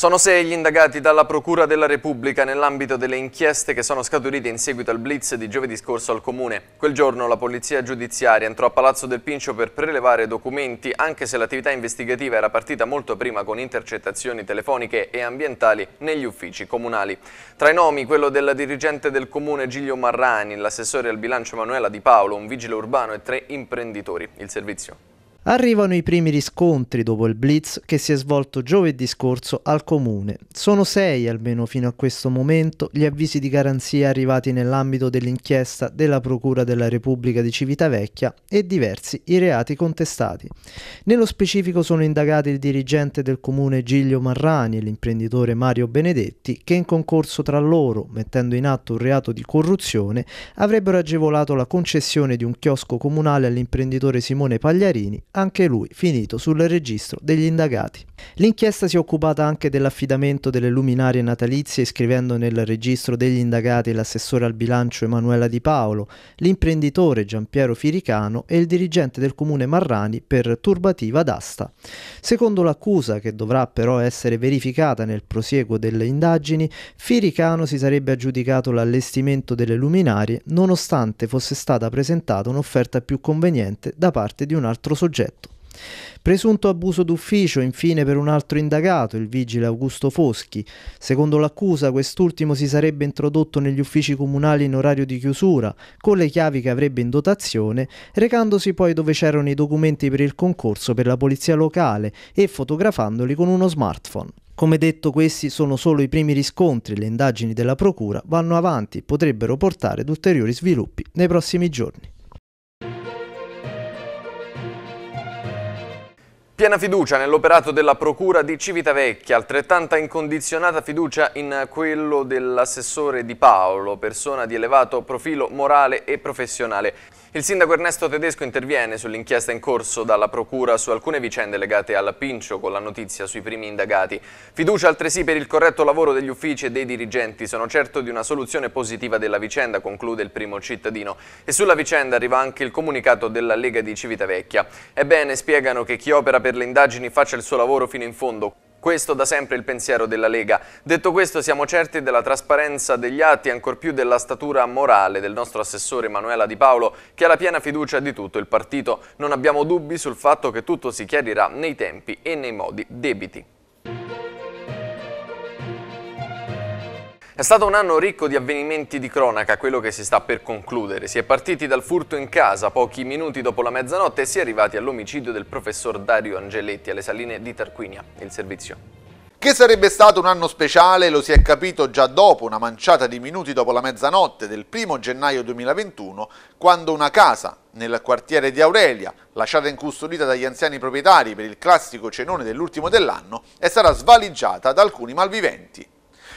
Sono sei gli indagati dalla Procura della Repubblica nell'ambito delle inchieste che sono scaturite in seguito al blitz di giovedì scorso al Comune. Quel giorno la polizia giudiziaria entrò a Palazzo del Pincio per prelevare documenti, anche se l'attività investigativa era partita molto prima con intercettazioni telefoniche e ambientali negli uffici comunali. Tra i nomi quello della dirigente del Comune Giglio Marrani, l'assessore al bilancio Manuela Di Paolo, un vigile urbano e tre imprenditori. Il servizio. Arrivano i primi riscontri dopo il blitz che si è svolto giovedì scorso al comune. Sono sei, almeno fino a questo momento, gli avvisi di garanzia arrivati nell'ambito dell'inchiesta della Procura della Repubblica di Civitavecchia e diversi i reati contestati. Nello specifico sono indagati il dirigente del comune Giglio Marrani e l'imprenditore Mario Benedetti che in concorso tra loro, mettendo in atto un reato di corruzione, avrebbero agevolato la concessione di un chiosco comunale all'imprenditore Simone Pagliarini anche lui finito sul registro degli indagati. L'inchiesta si è occupata anche dell'affidamento delle luminarie natalizie iscrivendo nel registro degli indagati l'assessore al bilancio Emanuela Di Paolo, l'imprenditore Giampiero Firicano e il dirigente del comune Marrani per turbativa d'asta. Secondo l'accusa, che dovrà però essere verificata nel prosieguo delle indagini, Firicano si sarebbe aggiudicato l'allestimento delle luminarie nonostante fosse stata presentata un'offerta più conveniente da parte di un altro soggetto. Presunto abuso d'ufficio infine per un altro indagato, il vigile Augusto Foschi. Secondo l'accusa quest'ultimo si sarebbe introdotto negli uffici comunali in orario di chiusura, con le chiavi che avrebbe in dotazione, recandosi poi dove c'erano i documenti per il concorso per la polizia locale e fotografandoli con uno smartphone. Come detto, questi sono solo i primi riscontri, le indagini della Procura vanno avanti e potrebbero portare ad ulteriori sviluppi nei prossimi giorni. Piena fiducia nell'operato della Procura di Civitavecchia, altrettanta incondizionata fiducia in quello dell'assessore Di Paolo, persona di elevato profilo morale e professionale. Il sindaco Ernesto Tedesco interviene sull'inchiesta in corso dalla Procura su alcune vicende legate al Pincio con la notizia sui primi indagati. Fiducia altresì per il corretto lavoro degli uffici e dei dirigenti. Sono certo di una soluzione positiva della vicenda, conclude il primo cittadino. E sulla vicenda arriva anche il comunicato della Lega di Civitavecchia. Ebbene, spiegano che chi opera per le indagini faccia il suo lavoro fino in fondo. Questo da sempre il pensiero della Lega. Detto questo siamo certi della trasparenza degli atti e ancor più della statura morale del nostro assessore Emanuela Di Paolo che ha la piena fiducia di tutto il partito. Non abbiamo dubbi sul fatto che tutto si chiarirà nei tempi e nei modi debiti. È stato un anno ricco di avvenimenti di cronaca, quello che si sta per concludere. Si è partiti dal furto in casa pochi minuti dopo la mezzanotte e si è arrivati all'omicidio del professor Dario Angeletti alle saline di Tarquinia. Il servizio. Che sarebbe stato un anno speciale lo si è capito già dopo una manciata di minuti dopo la mezzanotte del 1 gennaio 2021, quando una casa nel quartiere di Aurelia, lasciata incustodita dagli anziani proprietari per il classico cenone dell'ultimo dell'anno, è stata svaligiata da alcuni malviventi.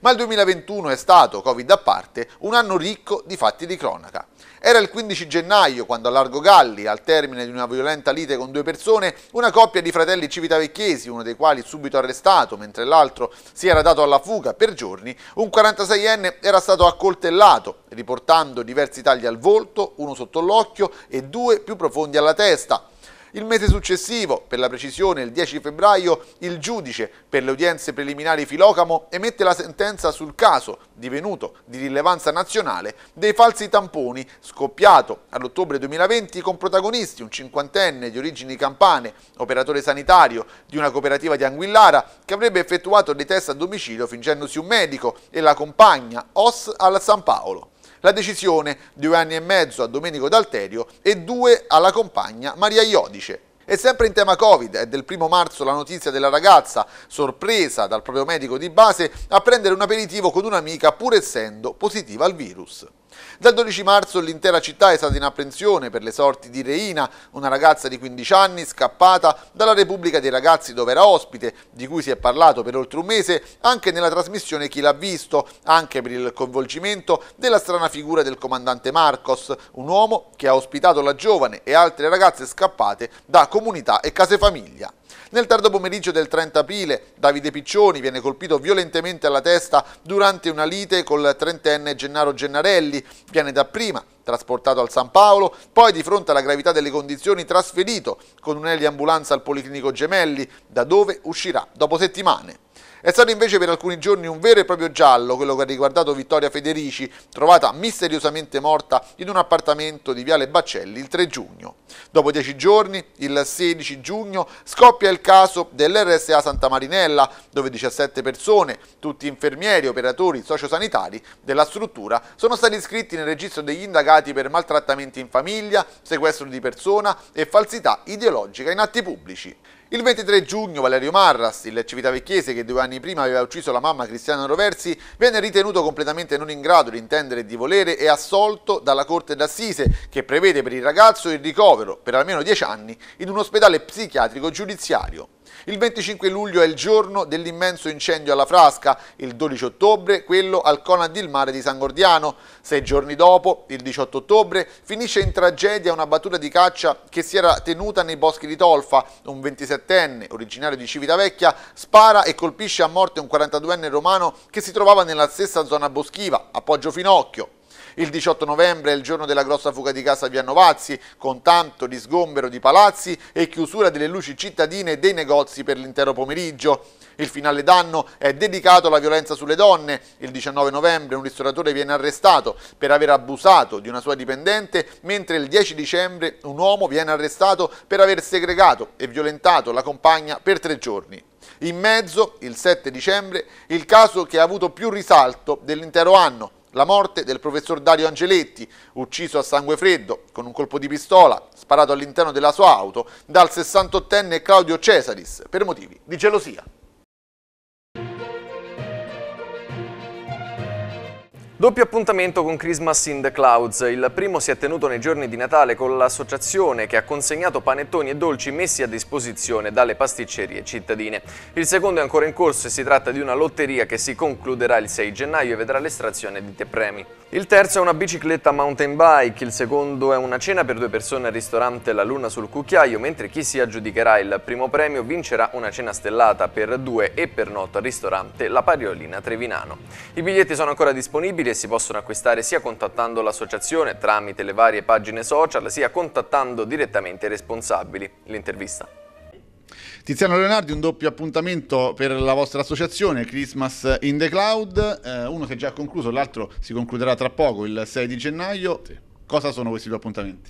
Ma il 2021 è stato, Covid a parte, un anno ricco di fatti di cronaca. Era il 15 gennaio quando a Largo Galli, al termine di una violenta lite con due persone, una coppia di fratelli civitavecchiesi, uno dei quali subito arrestato mentre l'altro si era dato alla fuga per giorni, un 46enne era stato accoltellato, riportando diversi tagli al volto, uno sotto l'occhio e due più profondi alla testa. Il mese successivo, per la precisione il 10 febbraio, il giudice per le udienze preliminari Filocamo emette la sentenza sul caso, divenuto di rilevanza nazionale, dei falsi tamponi, scoppiato all'ottobre 2020 con protagonisti un cinquantenne di origini campane, operatore sanitario di una cooperativa di Anguillara, che avrebbe effettuato dei test a domicilio fingendosi un medico e la compagna OS al San Paolo. La decisione, due anni e mezzo a Domenico D'Alterio e due alla compagna Maria Iodice. E sempre in tema Covid è del primo marzo la notizia della ragazza, sorpresa dal proprio medico di base, a prendere un aperitivo con un'amica pur essendo positiva al virus. Dal 12 marzo l'intera città è stata in apprensione per le sorti di Reina, una ragazza di 15 anni scappata dalla Repubblica dei Ragazzi dove era ospite, di cui si è parlato per oltre un mese anche nella trasmissione Chi l'ha visto, anche per il coinvolgimento della strana figura del comandante Marcos, un uomo che ha ospitato la giovane e altre ragazze scappate da comunità e case famiglia. Nel tardo pomeriggio del 30 aprile Davide Piccioni viene colpito violentemente alla testa durante una lite col trentenne Gennaro Gennarelli, viene dapprima trasportato al San Paolo, poi di fronte alla gravità delle condizioni trasferito con un'eliambulanza al Policlinico Gemelli, da dove uscirà dopo settimane. È stato invece per alcuni giorni un vero e proprio giallo quello che ha riguardato Vittoria Federici, trovata misteriosamente morta in un appartamento di Viale Baccelli il 3 giugno. Dopo dieci giorni, il 16 giugno, scoppia il caso dell'RSA Santa Marinella, dove 17 persone, tutti infermieri, operatori sociosanitari della struttura, sono stati iscritti nel registro degli indagati per maltrattamenti in famiglia, sequestro di persona e falsità ideologica in atti pubblici. Il 23 giugno Valerio Marras, il civitavecchiese che due anni prima aveva ucciso la mamma Cristiana Roversi, viene ritenuto completamente non in grado di intendere e di volere e assolto dalla Corte d'Assise che prevede per il ragazzo il ricovero per almeno 10 anni in un ospedale psichiatrico giudiziario. Il 25 luglio è il giorno dell'immenso incendio alla Frasca, il 12 ottobre quello al Conan di Mare di San Gordiano. Sei giorni dopo, il 18 ottobre, finisce in tragedia una battuta di caccia che si era tenuta nei boschi di Tolfa. Un 27enne, originario di Civitavecchia, spara e colpisce a morte un 42enne romano che si trovava nella stessa zona boschiva, a Poggio Finocchio. Il 18 novembre è il giorno della grossa fuga di casa a Via Novazzi, con tanto di sgombero di palazzi e chiusura delle luci cittadine e dei negozi per l'intero pomeriggio. Il finale d'anno è dedicato alla violenza sulle donne. Il 19 novembre un ristoratore viene arrestato per aver abusato di una sua dipendente, mentre il 10 dicembre un uomo viene arrestato per aver segregato e violentato la compagna per tre giorni. In mezzo, il 7 dicembre, il caso che ha avuto più risalto dell'intero anno, la morte del professor Dario Angeletti, ucciso a sangue freddo con un colpo di pistola sparato all'interno della sua auto dal 68enne Claudio Cesaris per motivi di gelosia. Doppio appuntamento con Christmas in the Clouds. Il primo si è tenuto nei giorni di Natale con l'associazione che ha consegnato panettoni e dolci messi a disposizione dalle pasticcerie cittadine. Il secondo è ancora in corso e si tratta di una lotteria che si concluderà il 6 gennaio e vedrà l'estrazione di tre premi. Il terzo è una bicicletta mountain bike, il secondo è una cena per due persone al ristorante La Luna sul Cucchiaio, mentre chi si aggiudicherà il primo premio vincerà una cena stellata per due e per notte al ristorante La Pariolina Trevinano. I biglietti sono ancora disponibili e si possono acquistare sia contattando l'associazione tramite le varie pagine social, sia contattando direttamente i responsabili. L'intervista. Tiziano Leonardi, un doppio appuntamento per la vostra associazione, Christmas in the Cloud, eh, uno si è già concluso, l'altro si concluderà tra poco, il 6 di gennaio. Sì. Cosa sono questi due appuntamenti?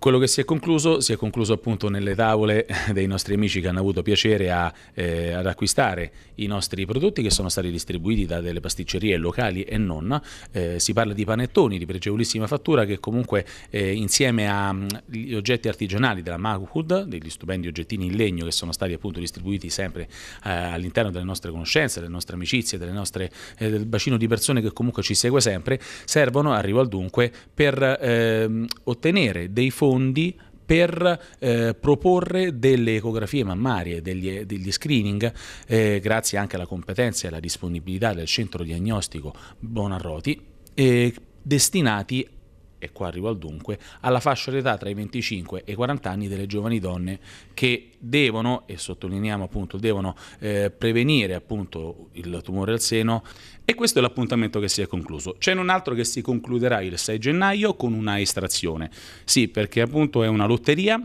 Quello che si è concluso si è concluso appunto nelle tavole dei nostri amici che hanno avuto piacere a, eh, ad acquistare i nostri prodotti che sono stati distribuiti da delle pasticcerie locali e non. Eh, si parla di panettoni di pregevolissima fattura che comunque eh, insieme agli mm, oggetti artigianali della Maghud, degli stupendi oggettini in legno che sono stati appunto distribuiti sempre eh, all'interno delle nostre conoscenze, delle nostre amicizie, delle nostre, eh, del bacino di persone che comunque ci segue sempre, servono, arrivo al dunque, per ehm, ottenere dei fondi fondi per eh, proporre delle ecografie mammarie, degli, eh, degli screening, eh, grazie anche alla competenza e alla disponibilità del centro diagnostico Bonarroti, eh, destinati e qua arrivo al dunque, alla fascia d'età tra i 25 e i 40 anni delle giovani donne che devono, e sottolineiamo appunto, devono eh, prevenire appunto il tumore al seno e questo è l'appuntamento che si è concluso. C'è un altro che si concluderà il 6 gennaio con una estrazione, sì perché appunto è una lotteria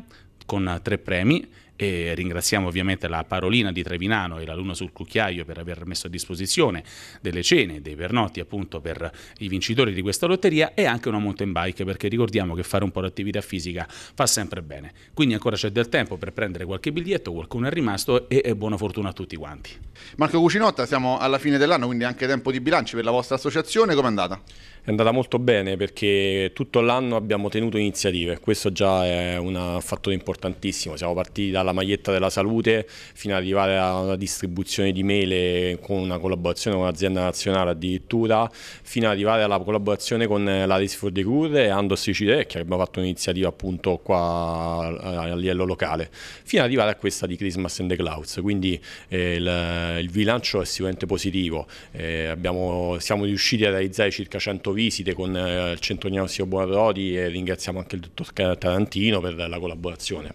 con tre premi e ringraziamo ovviamente la Parolina di Trevinano e la Luna sul Cucchiaio per aver messo a disposizione delle cene, dei pernotti appunto per i vincitori di questa lotteria e anche una mountain bike perché ricordiamo che fare un po' di attività fisica fa sempre bene. Quindi ancora c'è del tempo per prendere qualche biglietto, qualcuno è rimasto e buona fortuna a tutti quanti. Marco Cucinotta, siamo alla fine dell'anno, quindi anche tempo di bilanci per la vostra associazione, com'è andata? È andata molto bene perché tutto l'anno abbiamo tenuto iniziative, questo già è un fattore importantissimo, siamo partiti dalla maglietta della salute fino ad arrivare alla distribuzione di mele con una collaborazione con un'azienda nazionale addirittura, fino ad arrivare alla collaborazione con eh, la Race for the Cure e Ando Sicile che abbiamo fatto un'iniziativa appunto qua eh, a livello locale, fino ad arrivare a questa di Christmas and the Clouds, quindi eh, il, il, bilancio è sicuramente positivo, eh, abbiamo, siamo riusciti a realizzare circa 100 visite con eh, il Centoniano Sio Buonarrodi e ringraziamo anche il dottor Tarantino per la collaborazione.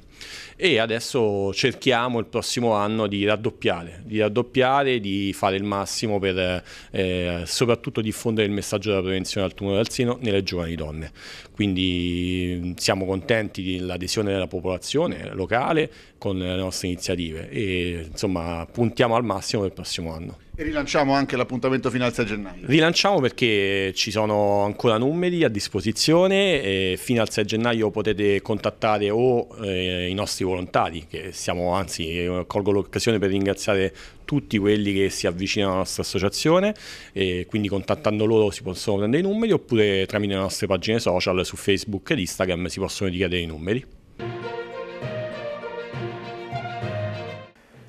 E adesso cerchiamo il prossimo anno di raddoppiare, di raddoppiare, di fare il massimo per eh, soprattutto diffondere il messaggio della prevenzione al tumore del seno nelle giovani donne. Quindi mm, siamo contenti dell'adesione della popolazione locale con le nostre iniziative e insomma puntiamo al massimo per il prossimo anno. E rilanciamo anche l'appuntamento fino al 6 gennaio. Rilanciamo perché ci sono ancora numeri a disposizione fino al 6 gennaio potete contattare o eh, i nostri volontari, che siamo anzi colgo l'occasione per ringraziare tutti quelli che si avvicinano alla nostra associazione e quindi contattando loro si possono prendere i numeri oppure tramite le nostre pagine social su Facebook ed Instagram si possono richiedere i numeri.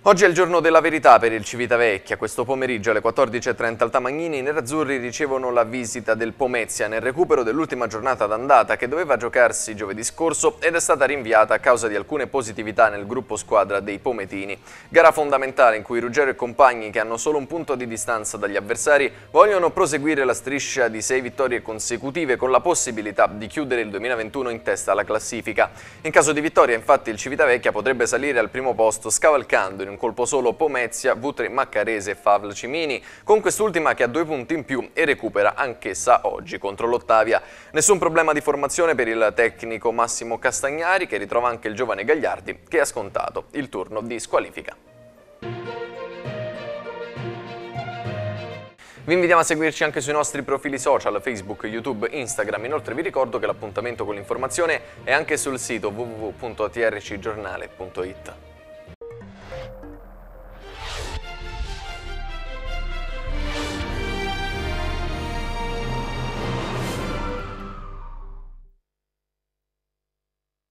Oggi è il giorno della verità per il Civitavecchia. Questo pomeriggio alle 14.30 Altamagnini i nerazzurri ricevono la visita del Pomezia nel recupero dell'ultima giornata d'andata che doveva giocarsi giovedì scorso ed è stata rinviata a causa di alcune positività nel gruppo squadra dei Pometini. Gara fondamentale in cui Ruggero e compagni, che hanno solo un punto di distanza dagli avversari, vogliono proseguire la striscia di sei vittorie consecutive con la possibilità di chiudere il 2021 in testa alla classifica. In caso di vittoria, infatti, il Civitavecchia potrebbe salire al primo posto scavalcando in un colpo solo Pomezia, V3 Maccarese e Favl Cimini, con quest'ultima che ha due punti in più e recupera anch'essa oggi contro l'Ottavia. Nessun problema di formazione per il tecnico Massimo Castagnari che ritrova anche il giovane Gagliardi che ha scontato il turno di squalifica. Vi invitiamo a seguirci anche sui nostri profili social, Facebook, YouTube, Instagram. Inoltre vi ricordo che l'appuntamento con l'informazione è anche sul sito www.trcgiornale.it.